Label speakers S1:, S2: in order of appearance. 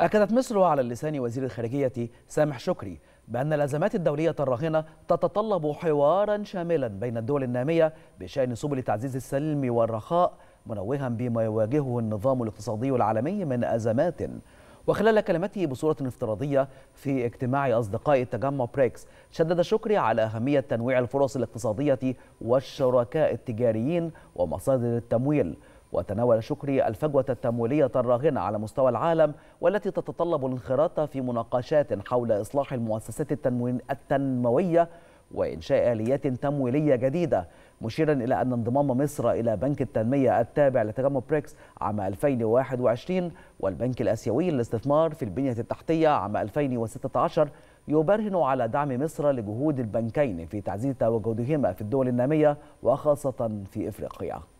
S1: أكدت مصر على لسان وزير الخارجية سامح شكري بأن الأزمات الدولية الراهنة تتطلب حوارا شاملا بين الدول النامية بشأن سبل تعزيز السلم والرخاء منوها بما يواجهه النظام الاقتصادي العالمي من أزمات وخلال كلمته بصورة افتراضية في اجتماع أصدقاء تجمع بريكس شدد شكري على أهمية تنويع الفرص الاقتصادية والشركاء التجاريين ومصادر التمويل وتناول شكري الفجوة التمويلية الراهنة على مستوى العالم والتي تتطلب الانخراط في مناقشات حول إصلاح المؤسسات التنموية وإنشاء آليات تمويلية جديدة مشيرا إلى أن انضمام مصر إلى بنك التنمية التابع لتجمع بريكس عام 2021 والبنك الآسيوي للاستثمار في البنية التحتية عام 2016 يبرهن على دعم مصر لجهود البنكين في تعزيز تواجدهما في الدول النامية وخاصة في إفريقيا